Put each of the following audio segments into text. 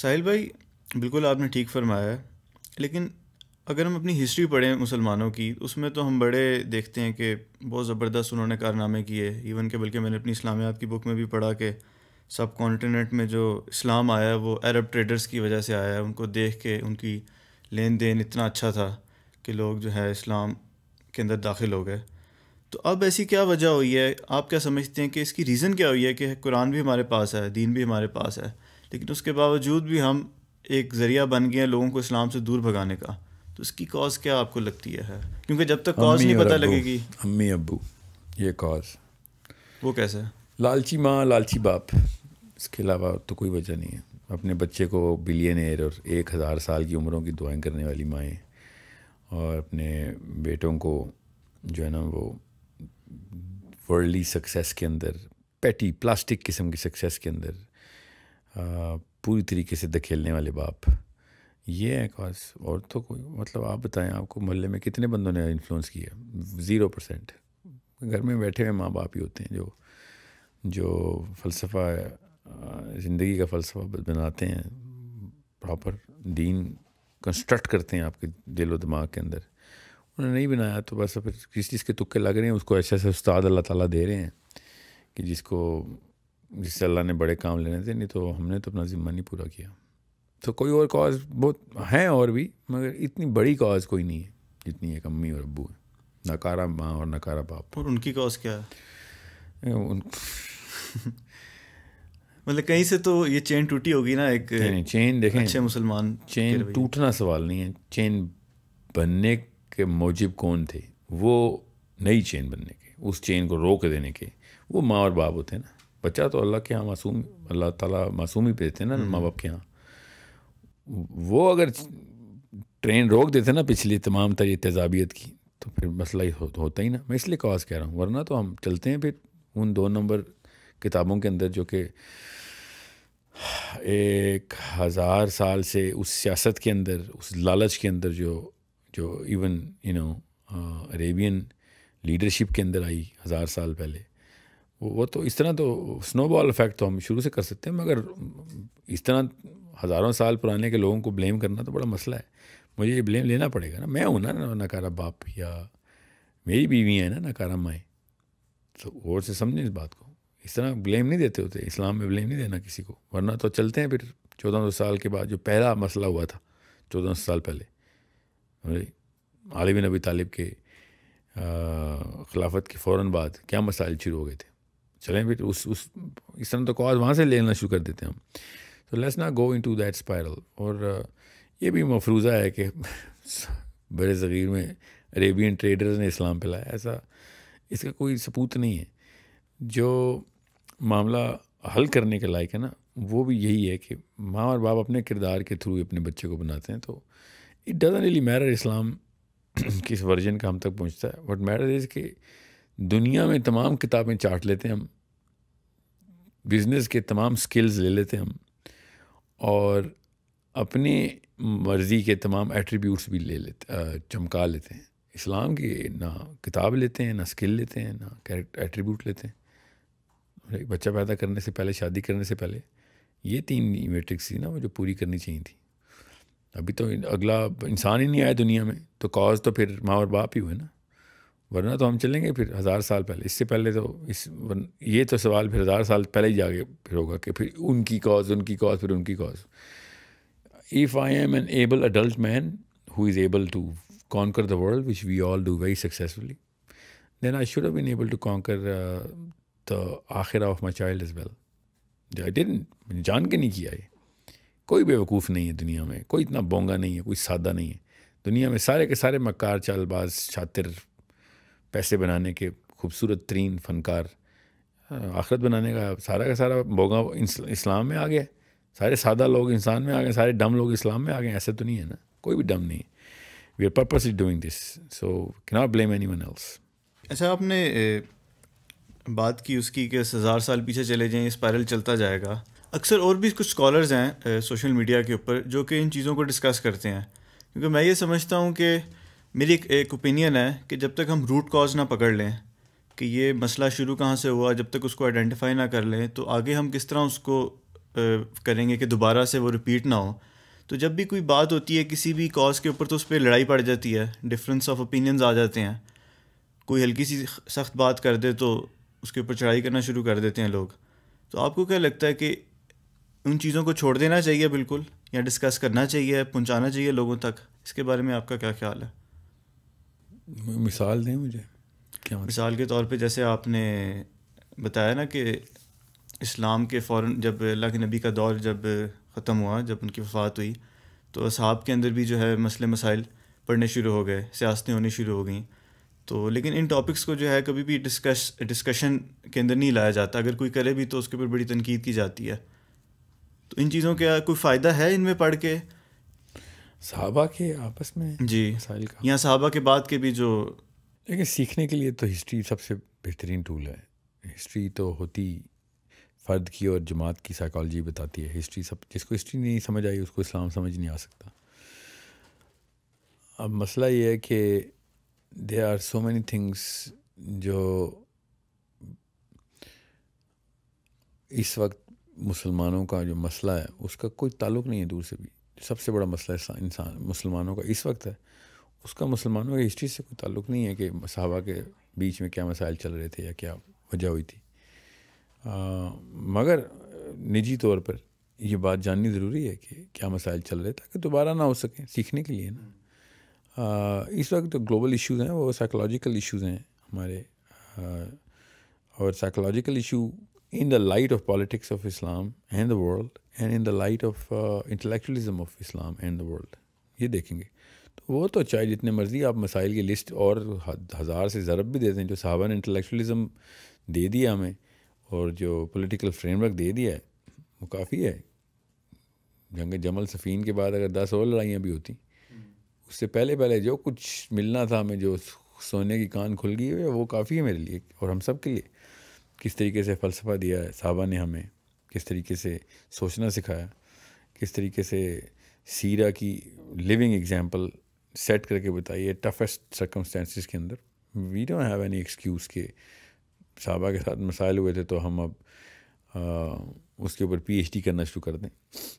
साहिल भाई बिल्कुल आपने ठीक फरमाया है लेकिन अगर हम अपनी हिस्ट्री पढ़ें मुसलमानों की उसमें तो हम बड़े देखते हैं कि बहुत ज़बरदस्त उन्होंने कारनामे किए इवन के बल्कि मैंने अपनी इस्लामियात की बुक में भी पढ़ा कि सब कॉन्टीनेंट में जो इस्लाम आया वो अरब ट्रेडर्स की वजह से आया उनको देख के उनकी लेन देन इतना अच्छा था कि लोग जो है इस्लाम के अंदर दाखिल हो गए तो अब ऐसी क्या वजह हुई है आप क्या समझते हैं कि इसकी रीज़न क्या हुई है कि कुरान भी हमारे पास है दीन भी हमारे पास है लेकिन उसके बावजूद भी हम एक ज़रिया बन गए हैं लोगों को इस्लाम से दूर भगाने का तो इसकी कॉज क्या आपको लगती है क्योंकि जब तक कॉज नहीं पता लगेगी अम्मी अबू ये कॉज वो कैसे है लालची माँ लालची बाप इसके अलावा तो कोई वजह नहीं है अपने बच्चे को बिलियन एयर और एक हज़ार साल की उम्रों की दुआएं करने वाली माएँ और अपने बेटों को जो है ना वो वर्ल्डली सक्सेस के अंदर पैटी प्लास्टिक किस्म की सक्सेस के अंदर पूरी तरीके से धकेलने वाले बाप ये है कॉज और तो कोई मतलब आप बताएं आपको मोहल्ले में कितने बंदों ने इन्फ्लुएंस किया ज़ीरो परसेंट घर में बैठे हुए माँ बाप ही होते हैं जो जो फ़लसफ़ा ज़िंदगी का फ़लसफ़ा बनाते हैं प्रॉपर दीन कंस्ट्रक्ट करते हैं आपके दिलो दिमाग के अंदर उन्होंने नहीं बनाया तो बस फिर किस चीज़ के तुक्के लग रहे हैं उसको ऐसे ऐसे उस्ताद अल्लाह ताला दे रहे हैं कि जिसको जिससे अल्लाह ने बड़े काम लेने थे नहीं तो हमने तो अपना ज़िम्मा नहीं पूरा किया तो कोई और कॉज बहुत हैं और भी मगर इतनी बड़ी कॉज कोई नहीं है जितनी एक अम्मी और अबू है नकारा माँ और नकारा बाप और उनकी कॉज क्या है उन मतलब कहीं से तो ये चेन टूटी होगी ना एक चेन देखें अच्छे मुसलमान चेन टूटना सवाल नहीं है चेन बनने के मौजिब कौन थे वो नई चेन बनने के उस चेन को रोक देने के वो माँ और बाप होते हैं ना बच्चा तो अल्लाह के यहाँ मासूम अल्लाह ताला मासूम ही भेजते ना हम्म। माँ बाप के यहाँ वो अगर ट्रेन रोक देते ना पिछली तमाम तरी तेजाबियत की तो फिर मसला ही हो, होता ही ना मैं इसलिए कवास कह रहा हूँ वरना तो हम चलते हैं फिर उन दो नंबर किताबों के अंदर जो कि एक हज़ार साल से उस सियासत के अंदर उस लालच के अंदर जो जो even you know Arabian leadership के अंदर आई हज़ार साल पहले वो तो इस तरह तो स्नोबॉल इफेक्ट तो हम शुरू से कर सकते हैं मगर इस तरह हज़ारों साल पुराने के लोगों को ब्लेम करना तो बड़ा मसला है मुझे ये ब्लेम लेना पड़ेगा ना मैं हूँ ना नकारा बाप या मेरी बीवी है ना नकारा माएँ तो गौर से समझें इस बात को इस तरह ब्लेम नहीं देते होते इस्लाम में ब्लेम नहीं देना किसी को वरना तो चलते हैं फिर चौदह सौ साल के बाद जो पहला मसला हुआ था चौदह सौ साल पहले आलिम नबी तालिब के खिलाफत के फ़ौर बाद क्या मसाइल शुरू हो गए थे चलें फिर उस उस इस तरह तो कॉज वहाँ से लेना शुरू कर देते हैं हम तो लेट्स ना go into that spiral और ये भी मफरूज़ा है कि बड़े ज़गीर में अरेबियन ट्रेडर्स ने इस्लाम फैलाया ऐसा इसका कोई सबूत नहीं है जो मामला हल करने के लायक है ना वो भी यही है कि माँ और बाप अपने किरदार के थ्रू अपने बच्चे को बनाते हैं तो it doesn't really matter Islam किस वर्जन का हम तक पहुँचता है बट मैटर इज़ कि दुनिया में तमाम किताबें चाट लेते हैं हम बिज़नेस के तमाम स्किल्स ले लेते हैं हम और अपने मर्ज़ी के तमाम एट्रीब्यूट्स भी ले लेते चमका लेते हैं इस्लाम की ना किताब लेते हैं ना स्किल लेते हैं ना कैरेक्टर एट्रीब्यूट लेते हैं बच्चा पैदा करने से पहले शादी करने से पहले ये तीन मेट्रिक्स थी ना वो जो पूरी करनी चाहिए थी अभी तो अगला इंसान ही नहीं आया दुनिया में तो कॉज तो फिर माँ और बाप ही हुए ना वरना तो हम चलेंगे फिर हज़ार साल पहले इससे पहले तो इस वर ये तो सवाल फिर हज़ार साल पहले ही जाके फिर होगा कि फिर उनकी कॉज उनकी कॉज फिर उनकी cause if I am an able adult man who is able to conquer the world which we all do very successfully then I should been able to conquer the आखिर of my child is well I डिन जान के नहीं किया ये कोई बेवकूफ़ नहीं है दुनिया में कोई इतना बोंगा नहीं है कोई सादा नहीं है दुनिया में सारे के सारे मकार चालबाज शातिर पैसे बनाने के खूबसूरत तरीन फनकार आखरत बनाने का सारा का सारा भोगा इस्लाम में आ गया सारे सादा लोग इंसान में आ गए सारे डम लोग इस्लाम में आ गए ऐसा तो नहीं है ना कोई भी डम नहीं we are purpose is doing this so not blame anyone else अच्छा आपने बात की उसकी कि हज़ार साल पीछे चले जाएँ स्पायरल चलता जाएगा अक्सर और भी कुछ स्कॉलर्स हैं सोशल मीडिया के ऊपर जो कि इन चीज़ों को डिस्कस करते हैं क्योंकि मैं ये समझता हूँ कि मेरी एक, एक ओपिनियन है कि जब तक हम रूट कॉज ना पकड़ लें कि ये मसला शुरू कहाँ से हुआ जब तक उसको आइडेंटिफाई ना कर लें तो आगे हम किस तरह उसको करेंगे कि दोबारा से वो रिपीट ना हो तो जब भी कोई बात होती है किसी भी कॉज के ऊपर तो उस पर लड़ाई पड़ जाती है डिफरेंस ऑफ ओपिनियंस आ जाते हैं कोई हल्की सी सख्त बात कर दे तो उसके ऊपर चढ़ाई करना शुरू कर देते हैं लोग तो आपको क्या लगता है कि उन चीज़ों को छोड़ देना चाहिए बिल्कुल या डिस्कस करना चाहिए पहुँचाना चाहिए लोगों तक इसके बारे में आपका क्या ख्याल है मिसाल दें मुझे क्या मतलब? मिसाल के तौर पे जैसे आपने बताया ना कि इस्लाम के फ़ौर जब अल्लाह के नबी का दौर जब ख़त्म हुआ जब उनकी वफात हुई तो असहाब के अंदर भी जो है मसले मसाइल पढ़ने शुरू हो गए सियासतें होनी शुरू हो गई तो लेकिन इन टॉपिक्स को जो है कभी भी डिस्कस डिस्कशन के अंदर नहीं लाया जाता अगर कोई करे भी तो उसके ऊपर बड़ी तनकीद की जाती है तो इन चीज़ों का कोई फ़ायदा है इनमें पढ़ के साहबा के आपस में जी मसाइल का या साहबा के बाद के भी जो देखिए सीखने के लिए तो हिस्ट्री सबसे बेहतरीन टूल है हिस्ट्री तो होती फ़र्द की और जमात की साइकोलॉजी बताती है हिस्ट्री सब जिसको हिस्ट्री नहीं समझ आई उसको इस्लाम समझ नहीं आ सकता अब मसला ये है कि they are so many things जो इस वक्त मुसलमानों का जो मसला है उसका कोई ताल्लुक नहीं है दूर से भी सबसे बड़ा मसला इंसान मुसलमानों का इस वक्त है उसका मुसलमानों की हिस्ट्री से कोई ताल्लुक नहीं है कि सहाबा के बीच में क्या मसाइल चल रहे थे या क्या वजह हुई थी आ, मगर निजी तौर पर ये बात जाननी ज़रूरी है कि क्या मसाइल चल रहे ताकि दोबारा ना हो सकें सीखने के लिए ना आ, इस वक्त तो ग्लोबल इश्यूज़ हैं वो साइकोलॉजिकल इश्यूज़ हैं हमारे आ, और psychological issue in the light of politics of Islam and the world and in the light of intellectualism of Islam and the world ये देखेंगे तो वो तो चाहे जितने मर्ज़ी आप मसाइल की लिस्ट और हज़ार से ज़रब भी देते हैं जो साहबा ने इंटलेक्चुअलिज़म दे दिया हमें और जो पॉलिटिकल फ्रेमवर्क दे दिया है वो काफ़ी है जंग जमल सफ़ीन के बाद अगर दस और लड़ाइयाँ भी होती उससे पहले पहले जो कुछ मिलना था हमें जो सोने की कान खुल गई है वो काफ़ी है मेरे लिए और हम सब के लिए किस तरीके से फ़लसफ़ा दिया है साहबा ने हमें किस तरीके से सोचना सिखाया किस तरीके से सीरा की लिविंग एग्जांपल सेट करके बताई है टफेस्ट सर्कमस्टेंसेस के अंदर we don't have any excuse के साहबा के साथ मसाइल हुए थे तो हम अब आ, उसके ऊपर पीएचडी करना शुरू कर दें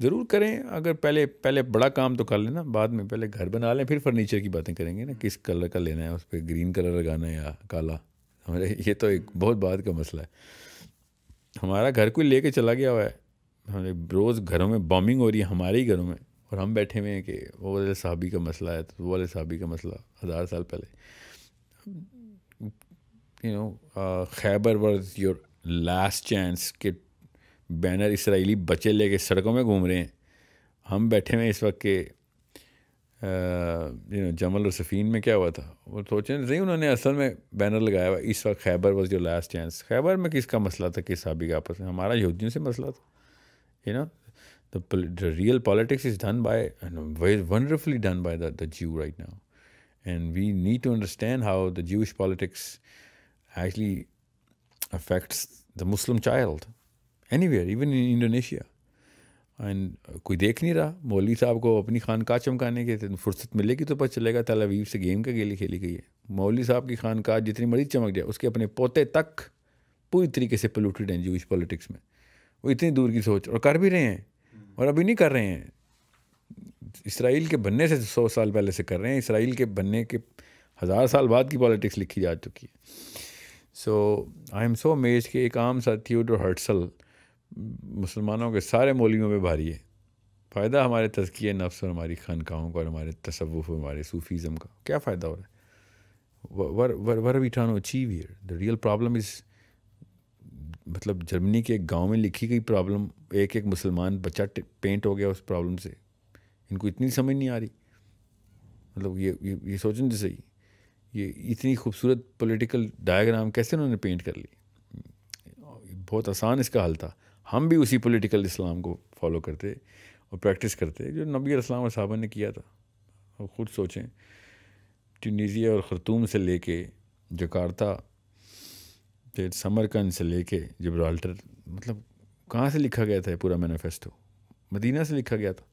ज़रूर करें अगर पहले पहले बड़ा काम तो कर लेना बाद में पहले घर बना लें फिर फर्नीचर की बातें करेंगे ना किस कलर का लेना है उस पर ग्रीन कलर लगाना है या काला हमारे ये तो एक बहुत बात का मसला है हमारा घर कोई लेके चला गया हुआ है हमारे रोज़ घरों में बॉम्बिंग हो रही है हमारे ही घरों में और हम बैठे हुए हैं कि वो वाले साहबी का मसला है तो वो वाले साहबी का मसला हज़ार साल पहले you know uh, Khyber was your last chance के बैनर इसराइली बच्चे लेके सड़कों में घूम रहे हैं हम बैठे हुए इस वक्त के यू नो जमल और सफ़ीन में क्या हुआ था वो सोचें नहीं उन्होंने असल में बैनर लगाया हुआ इस वक्त Khyber was your last chance Khyber में किसका मसला था किस हाबी का आपस में हमारा यहूदियों से मसला था you know the real politics is done by wonderfully done by the Jew right now we need to understand how the the politics actually affects the Muslim child anywhere even in Indonesia and uh, कोई देख नहीं रहा मौली साहब को अपनी का चमकाने के थे तो फुर्सत मिलेगी तो पता चलेगा अवीब से गेम का गेली खेली गई है मौली साहब की का जितनी मर्जी चमक जाए उसके अपने पोते तक पूरी तरीके से पोलूटेड हैं जूश पॉलिटिक्स में वो इतनी दूर की सोच और कर भी रहे हैं और अभी नहीं कर रहे हैं इसराइल के बनने से सौ साल पहले से कर रहे हैं इसराइल के बनने के हज़ार साल बाद की पॉलिटिक्स लिखी जा चुकी है सो आई एम सो अमेज के एक आम साथी थियोडोर हर्टसल मुसलमानों के सारे मोलियों में भारी है फ़ायदा हमारे तजकिए नफ्स और हमारी खानकाहों का और हमारे तसवुफ़ और हमारे सूफ़ीज़म का क्या फ़ायदा हो रहा है where where we trying achieve here the real problem is मतलब जर्मनी के एक गाँव में लिखी गई प्रॉब्लम एक एक मुसलमान बच्चा पेंट हो गया उस प्रॉब्लम से इनको इतनी समझ नहीं आ रही मतलब ये ये, ये सोचने तो सही ये इतनी खूबसूरत पॉलिटिकल डायग्राम कैसे उन्होंने पेंट कर ली बहुत आसान इसका हल था हम भी उसी पॉलिटिकल इस्लाम को फॉलो करते और प्रैक्टिस करते जो नबी इस्लाम साहबा ने किया था और ख़ुद सोचें ट्यूनीज़िया और ख़रतूम से लेके जकार्ता फिर समरकंद से लेके जब्राल्टर मतलब कहाँ से लिखा गया था पूरा मैनिफेस्टो मदीना से लिखा गया था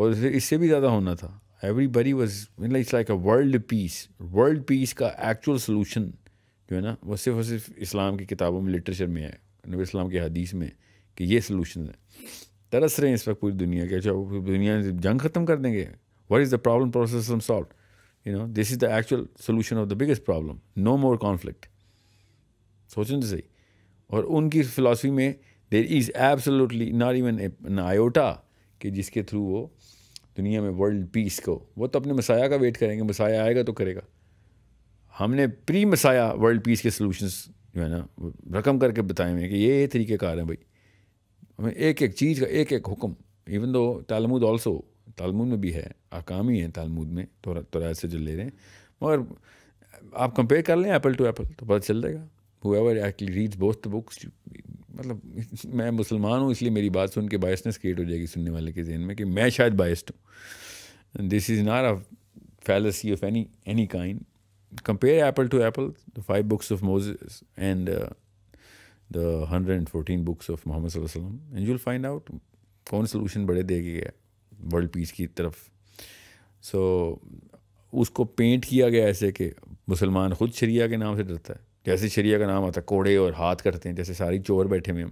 और इससे भी ज़्यादा होना था everybody was it's like a world peace world peace का एक्चुअल सोलूशन जो है ना वो सिर्फ और सिर्फ इस्लाम की किताबों में लिटरेचर में है नबी इस्लाम के हदीस में कि ये सलूशन है तरस रहे हैं इस वक्त पूरी दुनिया के अच्छा दुनिया जंग ख़त्म कर देंगे what is the problem process solve you know this is the actual solution of the biggest problem no more conflict सोचें तो सही और उनकी फ़िलासफ़ी में there is absolutely not even an iota कि जिसके थ्रू वो दुनिया में वर्ल्ड पीस को वो तो अपने मसाया का वेट करेंगे मसाया आएगा तो करेगा हमने प्री मसाया वर्ल्ड पीस के सोलूशंस जो है ना रकम करके बताए हुए हैं कि ये ये तरीक़ेकार हैं भाई हमें एक एक चीज़ का एक एक हुक्म इवन दो तालमूद ऑल्सो तालमूद में भी है आकाम ही है तालमूद में तो तो से जो ले रहे हैं मगर आप कंपेयर कर लें एप्पल टू एप्पल तो पता चल जाएगा whoever actually reads both the books मतलब मैं मुसलमान हूँ इसलिए मेरी बात सुन के बायसनेस क्रिएट हो जाएगी सुनने वाले के जहन में कि मैं शायद बायस्ड हूँ this is not a fallacy of any any kind compare apple to apple, the five books of Moses and uh, the 114 books of Muhammad sallam, and you'll find out कौन सोल्यूशन बड़े दे गया world peace की तरफ सो so, उसको paint किया गया ऐसे कि मुसलमान खुद शरिया के नाम से डरता है जैसे शरिया का नाम आता है कोड़े और हाथ कटते हैं जैसे सारी चोर बैठे हुए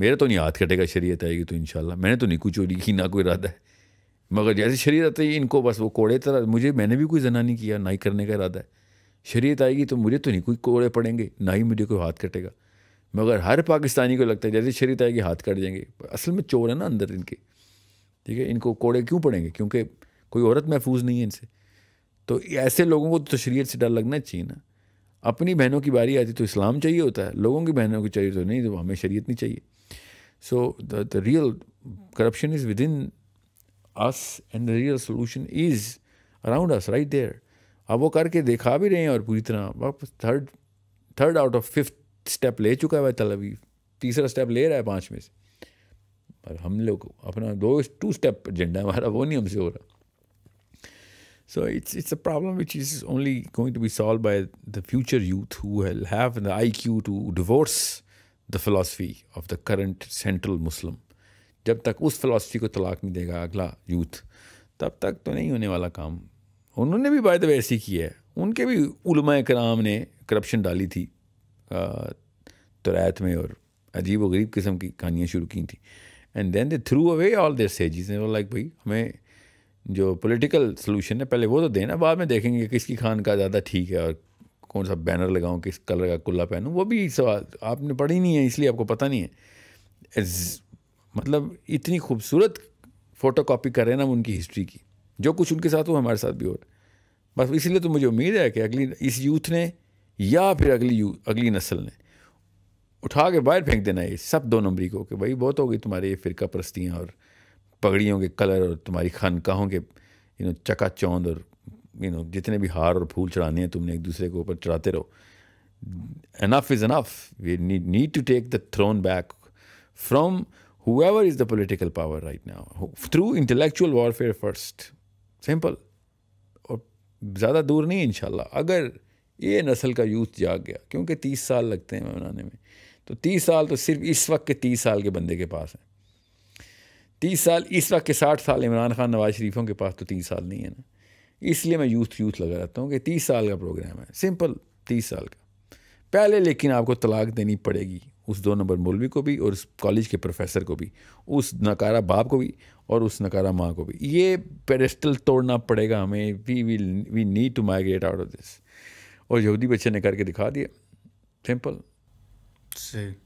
मेरा तो नहीं हाथ कटेगा शरीयत आएगी तो इन मैंने तो नहीं कोई चोरी की ना कोई इरादा है मगर जैसे शरीत आती है इनको बस वो कोड़े तरह मुझे मैंने भी कोई जना नहीं किया ना ही करने का इरादा है शरीयत आएगी तो मुझे तो नहीं कोई कोड़े पड़ेंगे ना ही मुझे कोई हाथ कटेगा मगर हर पाकिस्तानी को लगता है जैसे शरीत आएगी हाथ कट जाएंगे असल में चोर है ना अंदर इनके ठीक है इनको कोड़े क्यों पड़ेंगे क्योंकि कोई औरत महफूज नहीं है इनसे तो ऐसे लोगों को तो शरीय से डर लगना चाहिए ना अपनी बहनों की बारी आती तो इस्लाम चाहिए होता है लोगों की बहनों को चाहिए तो नहीं तो हमें शरीय नहीं चाहिए so the real corruption is within us and the real solution is around us, right there. अब वो करके दिखा भी रहे हैं और पूरी तरह वापस third third out of fifth step ले चुका है तल अभी तीसरा स्टेप ले रहा है पाँच में से पर हम लोग अपना दो टू स्टेप एजेंडा हमारा वो नहीं हमसे हो रहा so it's it's a problem which is only going to be solve by the future youth who have the I Q to divorce the philosophy of the current central Muslim जब तक उस philosophy को तलाक नहीं देगा अगला youth तब तक तो नहीं होने वाला काम उन्होंने भी बाय द वे ऐसी किया है उनके भी उलमा कराम ने करप्शन डाली थी तरात में और अजीब व गरीब किस्म की कहानियाँ शुरू की थी and then they threw away all their sages like भाई हमें जो पॉलिटिकल सोल्यूशन है पहले वो तो देना बाद में देखेंगे किसकी खान का ज़्यादा ठीक है और कौन सा बैनर लगाऊँ किस कलर का कुल्ला पहनूँ वो भी सवाल आपने पढ़ी नहीं है इसलिए आपको पता नहीं है मतलब इतनी खूबसूरत फ़ोटो कापी कर रहे हैं ना उनकी हिस्ट्री की जो कुछ उनके साथ हो हमारे साथ भी हो रहा है बस इसलिए तो मुझे उम्मीद है कि अगली इस यूथ ने या फिर अगली यूथ अगली नस्ल ने उठा के बाहर फेंक देना ये सब दो नंबरी को कि भाई बहुत हो गई तुम्हारी ये फ़िरका परस्तियाँ और पगड़ियों के कलर और तुम्हारी खानकाहों के यू नो चका चौंद और यू नो जितने भी हार और फूल चढ़ाने हैं तुमने एक दूसरे के ऊपर चढ़ाते रहो enough is enough we need to take the throne back back whoever is the political power right now through intellectual warfare first simple और ज़्यादा दूर नहीं इन अगर ये नस्ल का यूथ जाग गया क्योंकि तीस साल लगते हैं बनाने में तो तीस साल तो सिर्फ इस वक्त के तीस साल के बंदे के पास हैं तीस साल इस वक्त के साठ साल इमरान खान नवाज शरीफों के पास तो तीस साल नहीं है ना इसलिए मैं यूथ यूथ लगा रहता हूँ कि तीस साल का प्रोग्राम है सिंपल तीस साल का पहले लेकिन आपको तलाक देनी पड़ेगी उस दो नंबर मौलवी को भी और उस कॉलेज के प्रोफेसर को भी उस नकारा बाप को भी और उस नकारा माँ को भी ये पेरेस्टल तोड़ना पड़ेगा हमें we we we need to migrate out of this और यहूदी बच्चे ने करके दिखा दिया सिंपल सही